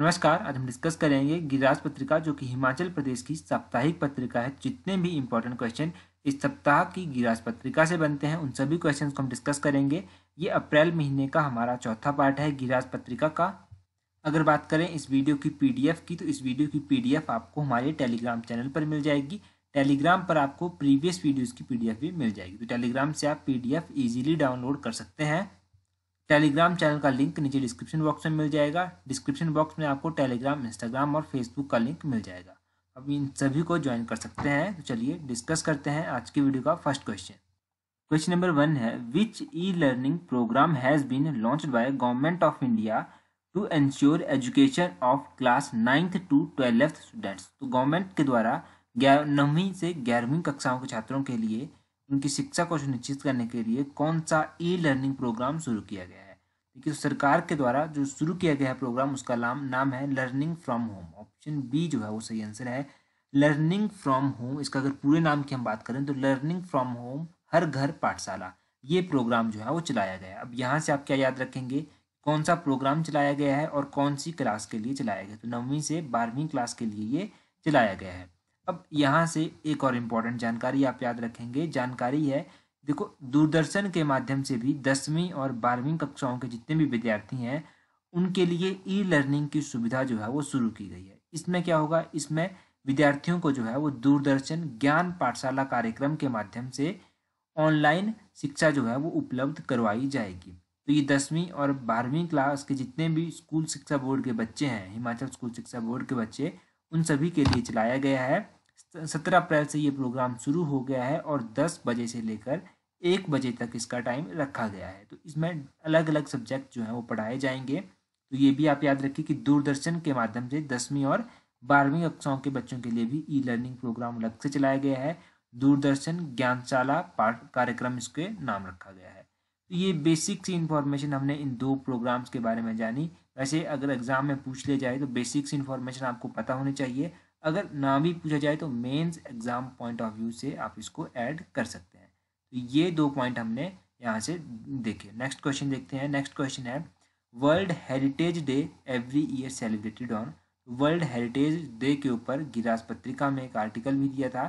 नमस्कार आज हम डिस्कस करेंगे गिराज पत्रिका जो कि हिमाचल प्रदेश की साप्ताहिक पत्रिका है जितने भी इम्पोर्टेंट क्वेश्चन इस सप्ताह की गिराज पत्रिका से बनते हैं उन सभी क्वेश्चन को हम डिस्कस करेंगे ये अप्रैल महीने का हमारा चौथा पार्ट है गिराज पत्रिका का अगर बात करें इस वीडियो की पी की तो इस वीडियो की पी आपको हमारे टेलीग्राम चैनल पर मिल जाएगी टेलीग्राम पर आपको प्रीवियस वीडियोज़ की पी भी मिल जाएगी तो टेलीग्राम से आप पी डी डाउनलोड कर सकते हैं टेलीग्राम चैनल का लिंक नीचे डिस्क्रिप्शन बॉक्स में मिल जाएगा डिस्क्रिप्शन बॉक्स में आपको टेलीग्राम इंस्टाग्राम और फेसबुक का लिंक मिल जाएगा अब इन सभी को ज्वाइन कर सकते हैं तो चलिए डिस्कस करते हैं आज की वीडियो का first question question number one है which e learning programme has been launched by government of India to ensure education of class ninth to twelfth students तो गवर्नमेंट के द्वारा नौवीं से ग्यारहवीं कक्षाओं के छात्रों के लिए उनकी शिक्षा को सुनिश्चित करने के लिए कौन सा ई लर्निंग प्रोग्राम शुरू किया गया है देखिए तो सरकार के द्वारा जो शुरू किया गया है प्रोग्राम उसका नाम नाम है learning from home option B जो है वो सही आंसर है लर्निंग फ्रॉम होम इसका अगर पूरे नाम की हम बात करें तो लर्निंग फ्रॉम होम हर घर पाठशाला ये प्रोग्राम जो है वो चलाया गया है अब यहाँ से आप क्या याद रखेंगे कौन सा प्रोग्राम चलाया गया है और कौन सी क्लास के लिए चलाया गया तो नौवीं से बारहवीं क्लास के लिए ये चलाया गया है अब यहाँ से एक और इम्पॉर्टेंट जानकारी आप याद रखेंगे जानकारी है देखो दूरदर्शन के माध्यम से भी दसवीं और बारहवीं कक्षाओं के जितने भी विद्यार्थी हैं उनके लिए ई लर्निंग की सुविधा जो है वो शुरू की गई है इसमें क्या होगा इसमें विद्यार्थियों को जो है वो दूरदर्शन ज्ञान पाठशाला कार्यक्रम के माध्यम से ऑनलाइन शिक्षा जो है वो उपलब्ध करवाई जाएगी तो ये दसवीं और बारहवीं क्लास के जितने भी स्कूल शिक्षा बोर्ड के बच्चे हैं हिमाचल स्कूल शिक्षा बोर्ड के बच्चे उन सभी के लिए चलाया गया है सत्रह अप्रैल से ये प्रोग्राम शुरू हो गया है और दस बजे से लेकर एक बजे तक इसका टाइम रखा गया है तो इसमें अलग अलग सब्जेक्ट जो हैं वो पढ़ाए जाएंगे तो ये भी आप याद रखिए कि दूरदर्शन के माध्यम से दसवीं और बारहवीं कक्षाओं के बच्चों के लिए भी ई लर्निंग प्रोग्राम अलग से चलाया गया है दूरदर्शन ज्ञानशाला पाठ कार्यक्रम इसके नाम रखा गया है तो ये बेसिक सी इन्फॉर्मेशन हमने इन दो प्रोग्राम्स के बारे में जानी वैसे अगर एग्जाम में पूछ लिया जाए तो बेसिक सी इन्फॉर्मेशन आपको पता होनी चाहिए अगर ना भी पूछा जाए तो mains exam point of view से आप इसको ऐड कर सकते हैं तो ये दो पॉइंट हमने यहाँ से देखे नेक्स्ट क्वेश्चन देखते हैं नेक्स्ट क्वेश्चन है world heritage day every year celebrated on world heritage day के ऊपर गिरास पत्रिका में एक आर्टिकल भी दिया था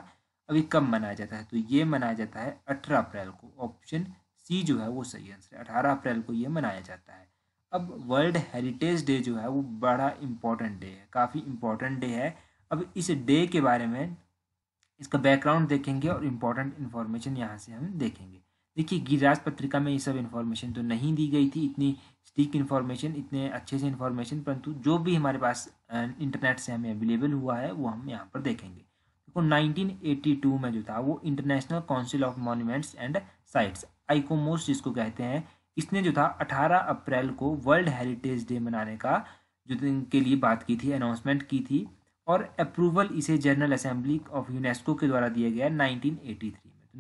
अभी कब मनाया जाता है तो ये मनाया जाता है अठारह अप्रैल को ऑप्शन सी जो है वो सही आंसर है अठारह अप्रैल को ये मनाया जाता है अब वर्ल्ड हेरिटेज डे जो है वो बड़ा इम्पॉर्टेंट डे है काफ़ी इम्पॉर्टेंट डे है अब इस डे के बारे में इसका बैकग्राउंड देखेंगे और इम्पोर्टेंट इन्फॉर्मेशन यहाँ से हम देखेंगे देखिए गिरिराज पत्रिका में ये सब इन्फॉर्मेशन तो नहीं दी गई थी इतनी स्टीक इन्फॉर्मेशन इतने अच्छे से इन्फॉर्मेशन परंतु जो भी हमारे पास इंटरनेट से हमें अवेलेबल हुआ है वो हम यहाँ पर देखेंगे देखो तो 1982 में जो था वो International Council of Monuments and Sites ICOMOS जिसको कहते हैं इसने जो था 18 अप्रैल को वर्ल्ड हेरिटेज डे मनाने का जो के लिए बात की थी अनाउंसमेंट की थी और अप्रूवल इसे जनरल असेंबली ऑफ यूनेस्को के द्वारा दिया गया 1983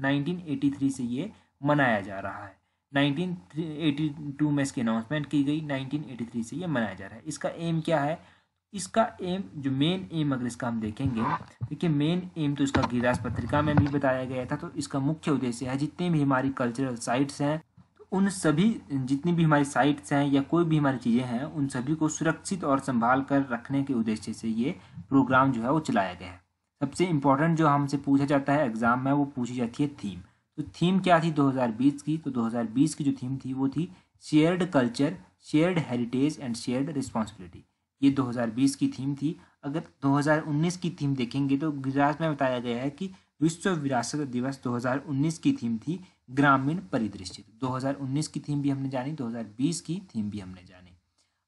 में 1983 तो से ये मनाया जा रहा है 1982 में इसकी अनाउंसमेंट की गई 1983 से ये मनाया जा रहा है इसका एम क्या है इसका एम जो मेन एम अगर इसका हम देखेंगे देखिए मेन एम तो इसका गिराज पत्रिका में भी बताया गया था तो इसका मुख्य उद्देश्य है जितने भी हमारी कल्चरल साइट्स हैं उन सभी जितनी भी हमारी साइट्स हैं या कोई भी हमारी चीज़ें हैं उन सभी को सुरक्षित और संभाल कर रखने के उद्देश्य से ये प्रोग्राम जो है वो चलाया गया है सबसे इम्पोर्टेंट जो हमसे पूछा जाता है एग्ज़ाम में वो पूछी जाती है थीम तो थीम क्या थी 2020 की तो 2020 की जो थीम थी वो थी shared culture shared heritage and shared responsibility ये 2020 की थीम थी अगर 2019 की थीम देखेंगे तो गुजरात में बताया गया है कि विश्व विरासत दिवस 2019 की थीम थी ग्रामीण परिदृश्य 2019 की थीम भी हमने जानी 2020 की थीम भी हमने जानी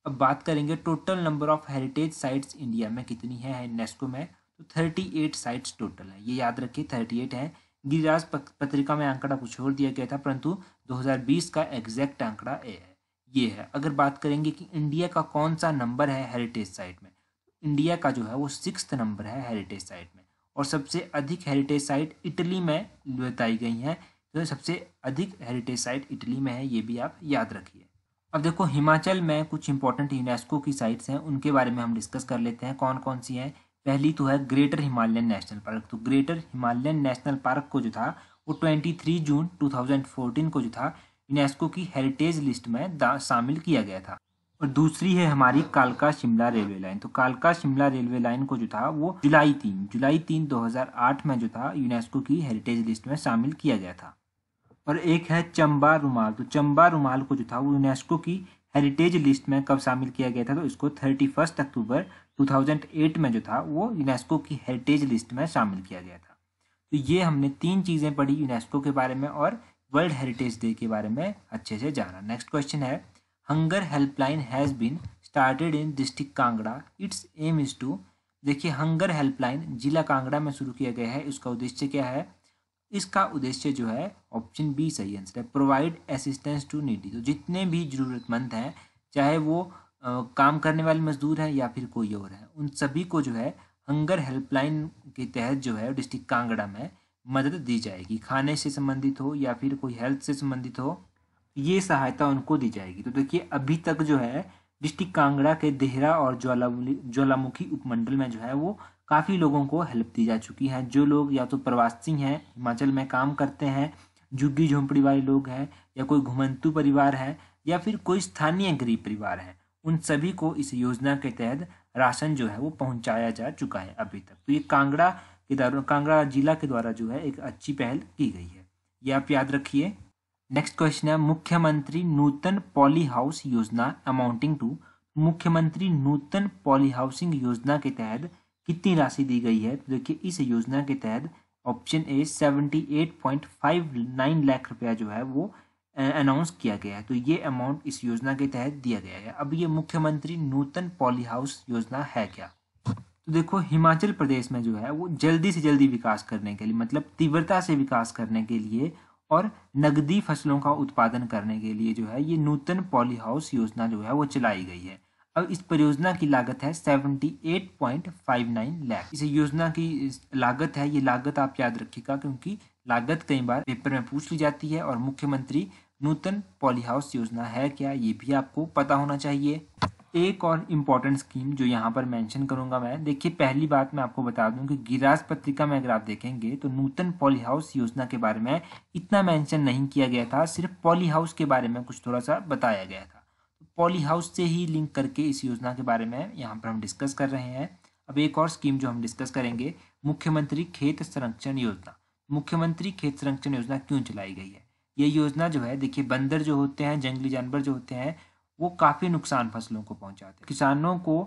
अब बात करेंगे total number of heritage sites India में कितनी है नेस्को में तो 38 साइट्स टोटल है ये याद रखिए 38 है गिरिराज पत्रिका में आंकड़ा कुछ और दिया गया था परंतु 2020 का एग्जैक्ट आंकड़ा ए है ये है अगर बात करेंगे कि इंडिया का कौन सा नंबर है हेरिटेज साइट में तो इंडिया का जो है वो सिक्स नंबर है हेरिटेज साइट में और सबसे अधिक हेरिटेज साइट इटली में बताई गई हैं जो तो सबसे अधिक हेरिटेज साइट इटली में है ये भी आप याद रखिए अब देखो हिमाचल में कुछ इंपॉर्टेंट यूनेस्को की साइट्स हैं उनके बारे में हम डिस्कस कर लेते हैं कौन कौन सी हैं पहली तो है ग्रेटर हिमालयन नेशनल पार्क तो ग्रेटर हिमालयन नेशनल पार्क को जो था वो 23 जून 2014 को जो था यूनेस्को की हेरिटेज लिस्ट में शामिल किया गया था और दूसरी है हमारी कालका शिमला रेलवे लाइन तो कालका शिमला रेलवे लाइन को जो था वो जुलाई तीन जुलाई तीन 2008 में जो था यूनेस्को की हेरिटेज लिस्ट में शामिल किया गया था और एक है चंबा रुमाल तो चंबा रुमाल को जो था वो यूनेस्को की हेरिटेज लिस्ट में कब शामिल किया गया था तो इसको thirty first October two thousand eight में जो था वो यूनेस्को की हेरिटेज लिस्ट में शामिल किया गया था तो ये हमने तीन चीज़ें पढ़ी यूनेस्को के बारे में और वर्ल्ड हेरिटेज डे के बारे में अच्छे से जाना नेक्स्ट क्वेश्चन है hunger helpline has been started in district Kangra its aim is to देखिए हंगर हेल्पलाइन जिला कांगड़ा में शुरू किया गया है इसका उद्देश्य क्या है इसका उद्देश्य जो है ऑप्शन बी सही आंसर है प्रोवाइड असिस्टेंस टू नीडी तो जितने भी ज़रूरतमंद हैं चाहे वो आ, काम करने वाले मजदूर हैं या फिर कोई और है उन सभी को जो है हंगर हेल्पलाइन के तहत जो है डिस्ट्रिक्ट कांगड़ा में मदद दी जाएगी खाने से संबंधित हो या फिर कोई हेल्थ से संबंधित हो ये सहायता उनको दी जाएगी तो देखिए अभी तक जो है डिस्ट्रिक्ट कांगड़ा के देहरा और ज्वाला ज्वालामुखी उपमंडल में जो है वो काफ़ी लोगों को हेल्प दी जा चुकी है जो लोग या तो प्रवासी हैं हिमाचल में काम करते हैं झुग्गी झोंपड़ी वाले लोग हैं या कोई घुमंतु परिवार है या फिर कोई स्थानीय गरीब परिवार है उन सभी को इस योजना के तहत राशन जो है वो पहुंचाया जा चुका है अभी तक तो ये कांगड़ा के द्वारा कांगड़ा जिला के द्वारा जो है एक अच्छी पहल की गई है ये आप याद रखिए नेक्स्ट क्वेश्चन है Mukhyamantri Nutan poly house Yojana amounting to Mukhyamantri Nutan poly housing योजना के तहत कितनी राशि दी गई है तो देखिए इस योजना के तहत option A seventy eight point five nine lakh रुपया जो है वो अनाउंस किया गया है तो ये अमाउंट इस योजना के तहत दिया गया है अब ये मुख्यमंत्री नूतन पॉली हाउस योजना है क्या तो देखो हिमाचल प्रदेश में जो है वो जल्दी से जल्दी विकास करने के लिए मतलब तीव्रता से विकास करने के लिए और नगदी फसलों का उत्पादन करने के लिए जो है ये नूतन पॉली हाउस योजना जो है वो चलाई गई है अब इस परियोजना की लागत है 78.59 लाख इस योजना की लागत है ये लागत आप याद रखिएगा क्योंकि लागत कई बार पेपर में पूछ ली जाती है और मुख्यमंत्री नूतन पॉली हाउस योजना है क्या ये भी आपको पता होना चाहिए एक और इम्पॉर्टेंट स्कीम जो यहाँ पर मेंशन करूँगा मैं देखिए पहली बात मैं आपको बता दूँ कि गिराज पत्रिका में अगर आप देखेंगे तो नूतन पॉली हाउस योजना के बारे में इतना मेंशन नहीं किया गया था सिर्फ पॉली हाउस के बारे में कुछ थोड़ा सा बताया गया था पॉली हाउस से ही लिंक करके इस योजना के बारे में यहाँ पर हम डिस्कस कर रहे हैं अब एक और स्कीम जो हम डिस्कस करेंगे मुख्यमंत्री खेत संरक्षण योजना मुख्यमंत्री खेत संरक्षण योजना क्यों चलाई गई है ये योजना जो है देखिए बंदर जो होते हैं जंगली जानवर जो होते हैं वो काफ़ी नुकसान फसलों को पहुंचाते किसानों को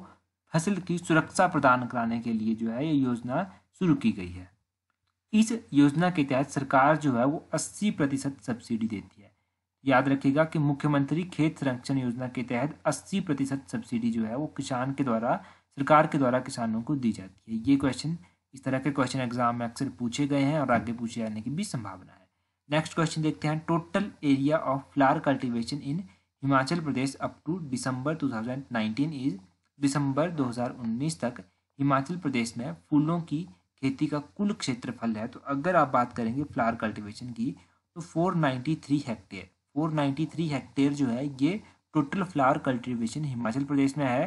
फसल की सुरक्षा प्रदान कराने के लिए जो है ये योजना शुरू की गई है इस योजना के तहत सरकार जो है वो 80 प्रतिशत सब्सिडी देती है याद रखिएगा कि मुख्यमंत्री खेत संरक्षण योजना के तहत 80 प्रतिशत सब्सिडी जो है वो किसान के द्वारा सरकार के द्वारा किसानों को दी जाती है ये क्वेश्चन इस तरह के क्वेश्चन एग्जाम में अक्सर पूछे गए हैं और आगे पूछे जाने की भी संभावना है नेक्स्ट क्वेश्चन देखते हैं total area of flower cultivation in Himachal Pradesh up to दिसंबर 2019 इज दिसंबर 2019 तक हिमाचल प्रदेश में फूलों की खेती का कुल क्षेत्रफल है तो अगर आप बात करेंगे फ्लावर कल्टीवेशन की तो 493 हेक्टेयर 493 हेक्टेयर जो है ये total flower cultivation Himachal Pradesh में है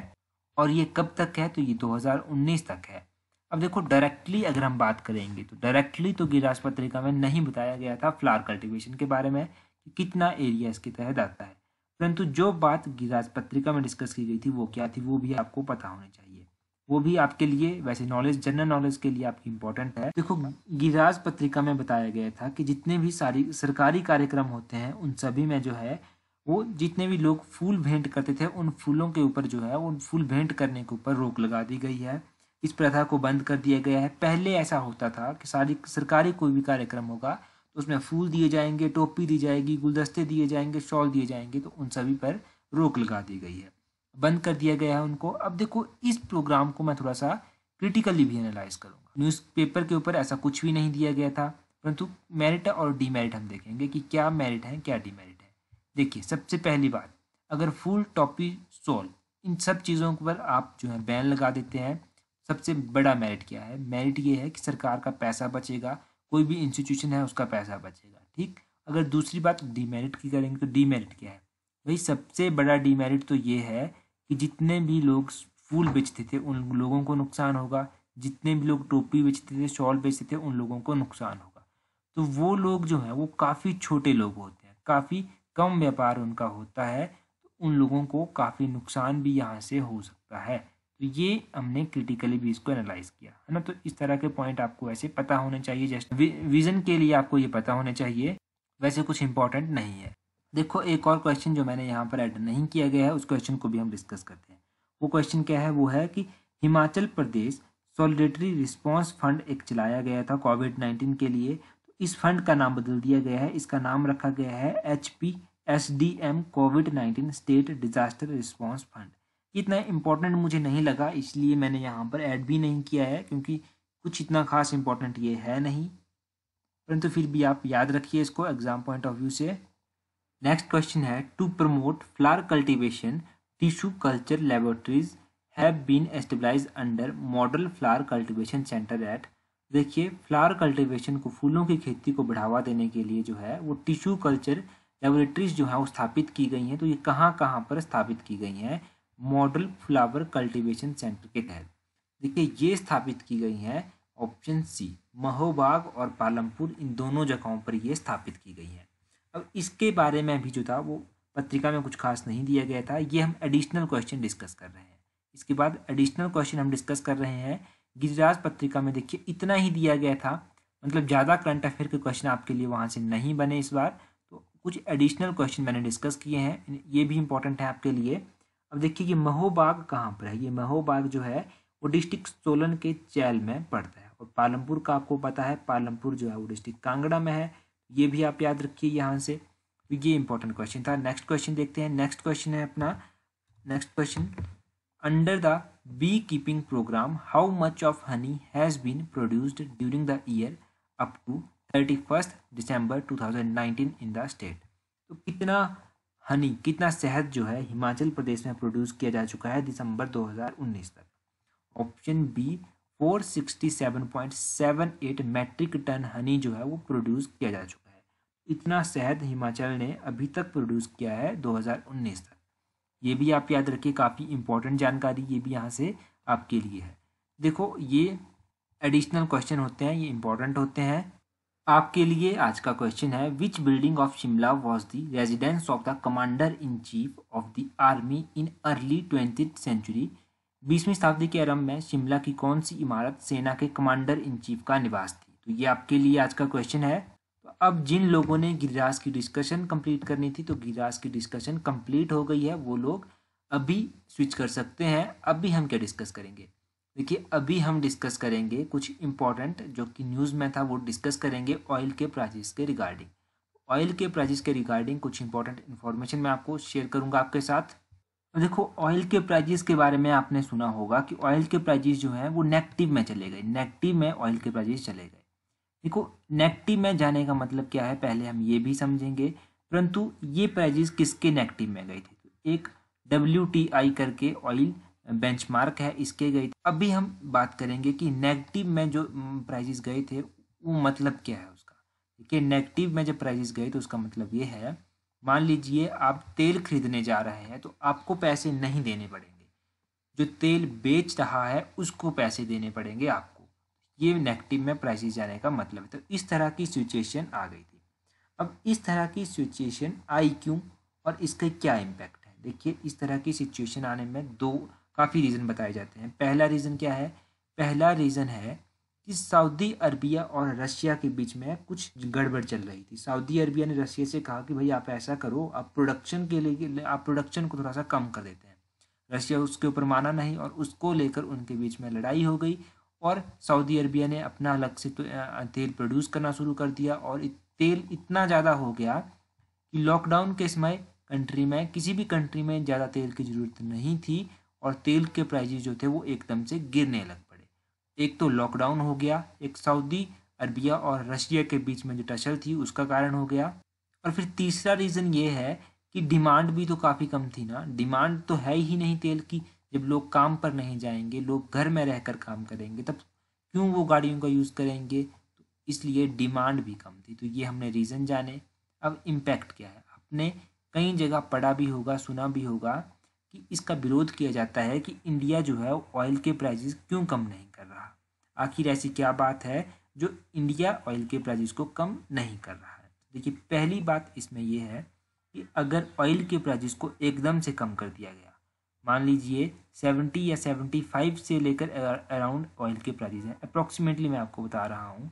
और ये कब तक है तो ये 2019 तक है अब देखो डायरेक्टली अगर हम बात करेंगे तो डायरेक्टली तो गिराज पत्रिका में नहीं बताया गया था फ्लावर कल्टीवेशन के बारे में कि कितना एरिया इसके तहत आता है परंतु जो बात गिराज पत्रिका में डिस्कस की गई थी वो क्या थी वो भी आपको पता होना चाहिए वो भी आपके लिए वैसे नॉलेज जनरल नॉलेज के लिए आपकी इम्पोर्टेंट है देखो गिराज पत्रिका में बताया गया था कि जितने भी सारी सरकारी कार्यक्रम होते हैं उन सभी में जो है वो जितने भी लोग फूल भेंट करते थे उन फूलों के ऊपर जो है उन फूल भेंट करने के ऊपर रोक लगा दी गई है इस प्रथा को बंद कर दिया गया है पहले ऐसा होता था कि सारी सरकारी कोई भी कार्यक्रम होगा तो उसमें फूल दिए जाएंगे टोपी दी जाएगी गुलदस्ते दिए जाएंगे शॉल दिए जाएंगे तो उन सभी पर रोक लगा दी गई है बंद कर दिया गया है उनको अब देखो इस प्रोग्राम को मैं थोड़ा सा क्रिटिकली भी एनालाइज करूँगा न्यूज़पेपर के ऊपर ऐसा कुछ भी नहीं दिया गया था परंतु मेरिट और डीमेरिट हम देखेंगे कि क्या मेरिट है क्या डीमेरिट है देखिए सबसे पहली बात अगर फूल टॉपी सोल इन सब चीज़ों पर आप जो है बैन लगा देते हैं सबसे बड़ा मेरिट क्या है मेरिट ये है कि सरकार का पैसा बचेगा कोई भी इंस्टीट्यूशन है उसका पैसा बचेगा ठीक अगर दूसरी बात डीमेरिट की करेंगे तो डीमेरिट क्या है भाई सबसे बड़ा डीमेरिट तो ये है कि जितने भी लोग फूल बेचते थे उन लोगों को नुकसान होगा जितने भी लोग टोपी बेचते थे शॉल बेचते थे उन लोगों को नुकसान होगा तो वो लोग जो हैं वो काफ़ी छोटे लोग होते हैं काफ़ी कम व्यापार उनका होता है तो उन लोगों को काफ़ी नुकसान भी यहाँ से हो सकता है तो ये हमने क्रिटिकली भी इसको एनालाइज किया है ना तो इस तरह के पॉइंट आपको ऐसे पता होने चाहिए जस्ट विजन के लिए आपको ये पता होने चाहिए वैसे कुछ इंपॉर्टेंट नहीं है देखो एक और क्वेश्चन जो मैंने यहाँ पर ऐड नहीं किया गया है उस क्वेश्चन को भी हम डिस्कस करते हैं वो क्वेश्चन क्या है वो है कि Himachal Pradesh solidarity response fund एक चलाया गया था कोविड नाइन्टीन के लिए तो इस फंड का नाम बदल दिया गया है इसका नाम रखा गया है H P S D M COVID nineteen state disaster response fund इतना इम्पोर्टेंट मुझे नहीं लगा इसलिए मैंने यहाँ पर ऐड भी नहीं किया है क्योंकि कुछ इतना खास इम्पोर्टेंट ये है नहीं परंतु फिर भी आप याद रखिए इसको एग्जाम पॉइंट ऑफ व्यू से नेक्स्ट क्वेश्चन है to promote flower cultivation tissue culture laboratories have been established under model flower cultivation centre at देखिए फ्लावर कल्टिवेशन को फूलों की खेती को बढ़ावा देने के लिए जो है वो टिश्यू कल्चर लेबोरेटरीज जो है वो स्थापित की गई हैं तो ये कहाँ कहाँ पर स्थापित की गई हैं मॉडल फ्लावर कल्टीवेशन सेंटर के तहत देखिए ये स्थापित की गई हैं ऑप्शन सी महोबाग और पालमपुर इन दोनों जगहों पर ये स्थापित की गई हैं अब इसके बारे में भी जो था वो पत्रिका में कुछ खास नहीं दिया गया था ये हम एडिशनल क्वेश्चन डिस्कस कर रहे हैं इसके बाद एडिशनल क्वेश्चन हम डिस्कस कर रहे हैं गिरिराज पत्रिका में देखिए इतना ही दिया गया था मतलब ज़्यादा करंट अफेयर के क्वेश्चन आपके लिए वहाँ से नहीं बने इस बार तो कुछ एडिशनल क्वेश्चन मैंने डिस्कस किए हैं ये भी इंपॉर्टेंट है आपके लिए अब देखिए ये महोबाग कहाँ पर है ये महोबाग जो है वो डिस्ट्रिक्ट सोलन के चैल में पड़ता है और पालमपुर का आपको पता है पालमपुर जो है वो डिस्ट्रिक्ट कांगड़ा में है ये भी आप याद रखिए यहाँ से तो ये इंपॉर्टेंट क्वेश्चन था नेक्स्ट क्वेश्चन देखते हैं नेक्स्ट क्वेश्चन है अपना next question under under the beekeeping program how much of honey has been produced during the year up to 31st december 2019 in the state तो कितना हनी कितना शहद जो है हिमाचल प्रदेश में प्रोड्यूस किया जा चुका है दिसंबर 2019 तक option B 467.78 metric ton honey जो है वो प्रोड्यूस किया जा चुका है इतना शहद हिमाचल ने अभी तक प्रोड्यूस किया है 2019 तक ये भी आप याद रखिए काफ़ी इंपॉर्टेंट जानकारी ये भी यहाँ से आपके लिए है देखो ये एडिशनल क्वेश्चन होते हैं ये इंपॉर्टेंट होते हैं आपके लिए आज का क्वेश्चन है which building of Shimla was the residence of the commander in chief of the army in early twenty century बीसवीं शताब्दी के आरंभ में शिमला की कौन सी इमारत सेना के कमांडर इन चीफ का निवास थी तो ये आपके लिए आज का क्वेश्चन है तो अब जिन लोगों ने गिरिराज की डिस्कशन कंप्लीट करनी थी तो गिरिराज की डिस्कशन कंप्लीट हो गई है वो लोग अभी स्विच कर सकते हैं अभी हम क्या डिस्कस करेंगे देखिए अभी हम डिस्कस करेंगे कुछ इम्पोर्टेंट जो कि न्यूज़ में था वो डिस्कस करेंगे ऑयल के प्राइजेस के रिगार्डिंग ऑयल के प्राइजेस के रिगार्डिंग कुछ इंपॉर्टेंट इन्फॉर्मेशन मैं आपको शेयर करूंगा आपके साथ तो देखो ऑयल के प्राइजेस के बारे में आपने सुना होगा कि ऑयल के प्राइजेस जो है वो नेगेटिव में चले गए नेगेटिव में ऑयल के प्राइजेस चले गए देखो नेगेटिव में जाने का मतलब क्या है पहले हम ये भी समझेंगे परंतु ये प्राइजेस किसके नेगेटिव में गए थे तो एक डब्ल्यू करके ऑयल बेंचमार्क है इसके गए अभी हम बात करेंगे कि नेगेटिव में जो प्राइजेस गए थे वो मतलब क्या है उसका ठीक है नेगेटिव में जब प्राइजेस गए तो उसका मतलब ये है मान लीजिए आप तेल खरीदने जा रहे हैं तो आपको पैसे नहीं देने पड़ेंगे जो तेल बेच रहा है उसको पैसे देने पड़ेंगे आपको ये नेगेटिव में प्राइसेस जाने का मतलब है तो इस तरह की सिचुएशन आ गई थी अब इस तरह की सिचुएशन आई क्यों और इसके क्या इम्पैक्ट है देखिए इस तरह की सिचुएशन आने में दो काफ़ी रीज़न बताए जाते हैं पहला रीज़न क्या है पहला रीज़न है कि सऊदी अरबिया और रशिया के बीच में कुछ गड़बड़ चल रही थी सऊदी अरबिया ने रशिया से कहा कि भाई आप ऐसा करो आप प्रोडक्शन के लिए आप प्रोडक्शन को थोड़ा सा कम कर देते हैं रशिया उसके ऊपर माना नहीं और उसको लेकर उनके बीच में लड़ाई हो गई और सऊदी अरबिया ने अपना अलग से तो, तेल प्रोड्यूस करना शुरू कर दिया और तेल इतना ज़्यादा हो गया कि लॉकडाउन के समय कंट्री में किसी भी कंट्री में ज़्यादा तेल की ज़रूरत नहीं थी और तेल के प्राइजेज जो थे वो एकदम से गिरने लग पड़े एक तो लॉकडाउन हो गया एक सऊदी अरबिया और रशिया के बीच में जो टचल थी उसका कारण हो गया और फिर तीसरा रीज़न ये है कि डिमांड भी तो काफ़ी कम थी ना डिमांड तो है ही नहीं तेल की जब लोग काम पर नहीं जाएंगे लोग घर में रहकर काम करेंगे तब क्यों वो गाड़ियों का यूज़ करेंगे तो इसलिए डिमांड भी कम थी तो ये हमने रीज़न जाने अब इम्पैक्ट क्या है आपने कई जगह पढ़ा भी होगा सुना भी होगा कि इसका विरोध किया जाता है कि इंडिया जो है ऑयल के प्राइजेस क्यों कम नहीं कर रहा आखिर ऐसी क्या बात है जो इंडिया ऑयल के प्राइजेस को कम नहीं कर रहा है देखिए पहली बात इसमें यह है कि अगर ऑयल के प्राइजेस को एकदम से कम कर दिया गया मान लीजिए सेवेंटी या सेवेंटी फाइव से लेकर अराउंड ऑयल के प्राइजेस हैं अप्रॉक्सीमेटली मैं आपको बता रहा हूँ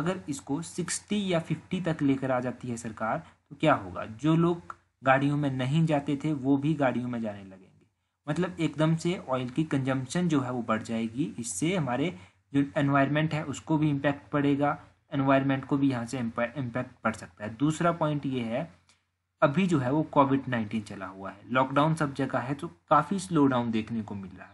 अगर इसको सिक्सटी या फिफ्टी तक लेकर आ जाती है सरकार तो क्या होगा जो लोग गाड़ियों में नहीं जाते थे वो भी गाड़ियों में जाने लगेंगे मतलब एकदम से ऑयल की कंजम्पशन जो है वो बढ़ जाएगी इससे हमारे जो एनवायरनमेंट है उसको भी इम्पैक्ट पड़ेगा एनवायरनमेंट को भी यहाँ से इम्पैक्ट पड़ सकता है दूसरा पॉइंट ये है अभी जो है वो कोविड नाइन्टीन चला हुआ है लॉकडाउन सब जगह है तो काफ़ी स्लो डाउन देखने को मिल रहा है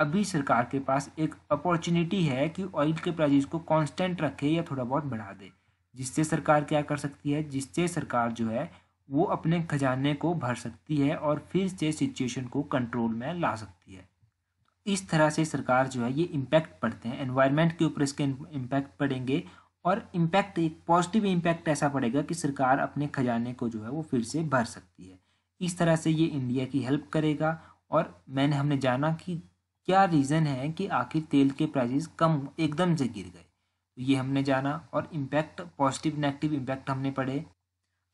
अभी सरकार के पास एक अपॉर्चुनिटी है कि ऑयल के प्राइजेस को कांस्टेंट रखे या थोड़ा बहुत बढ़ा दे जिससे सरकार क्या कर सकती है जिससे सरकार जो है वो अपने खजाने को भर सकती है और फिर से सिचुएशन को कंट्रोल में ला सकती है इस तरह से सरकार जो है ये इम्पैक्ट पड़ते हैं एनवायरनमेंट के ऊपर इसके इम्पैक्ट पड़ेंगे और इम्पैक्ट एक पॉजिटिव इम्पैक्ट ऐसा पड़ेगा कि सरकार अपने खजाने को जो है वो फिर से भर सकती है इस तरह से ये इंडिया की हेल्प करेगा और मैंने हमने जाना कि क्या रीज़न है कि आखिर तेल के प्राइजेस कम एकदम से गिर गए तो ये हमने जाना और इम्पैक्ट पॉजिटिव नेगेटिव इम्पैक्ट हमने पढ़े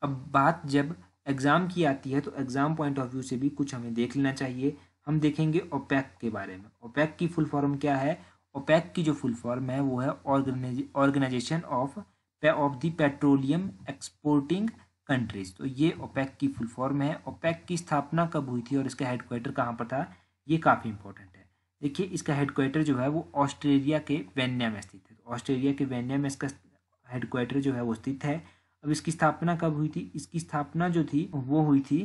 अब बात जब एग्ज़ाम की आती है तो एग्ज़ाम पॉइंट ऑफ व्यू से भी कुछ हमें देख लेना चाहिए हम देखेंगे ओपैक के बारे में ओपैक की फुल फॉर्म क्या है ओपैक की जो फुल फॉर्म है वो है organisation of of the petroleum exporting countries तो ये ओपैक की फुल फॉर्म है ओपैक की स्थापना कब हुई थी और इसका हेडक्वार्टर कहाँ पर था ये काफ़ी इंपॉर्टेंट है देखिए इसका हेडक्वार्टर जो है वो ऑस्ट्रेलिया के वेन्या में स्थित है तो ऑस्ट्रेलिया के वेन्या में इसका हेडक्वार्टर जो है वो स्थित है अब इसकी स्थापना कब हुई थी इसकी स्थापना जो थी वो हुई थी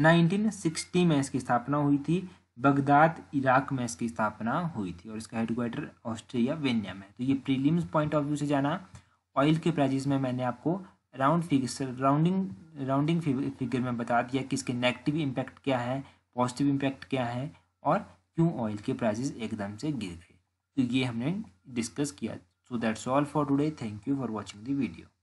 1960 में इसकी स्थापना हुई थी बगदाद इराक में इसकी स्थापना हुई थी और इसका हेडक्वार्टर ऑस्ट्रिया वेन्या में तो ये प्रीलिम्स पॉइंट ऑफ व्यू से जाना ऑयल के प्राइजेस में मैंने आपको round figure rounding rounding figure में बता दिया कि इसके नेगेटिव इम्पैक्ट क्या है पॉजिटिव इम्पैक्ट क्या है और क्यों ऑयल के प्राइजेस एकदम से गिर गए तो ये हमने डिस्कस किया so that's all for today thank you for watching the video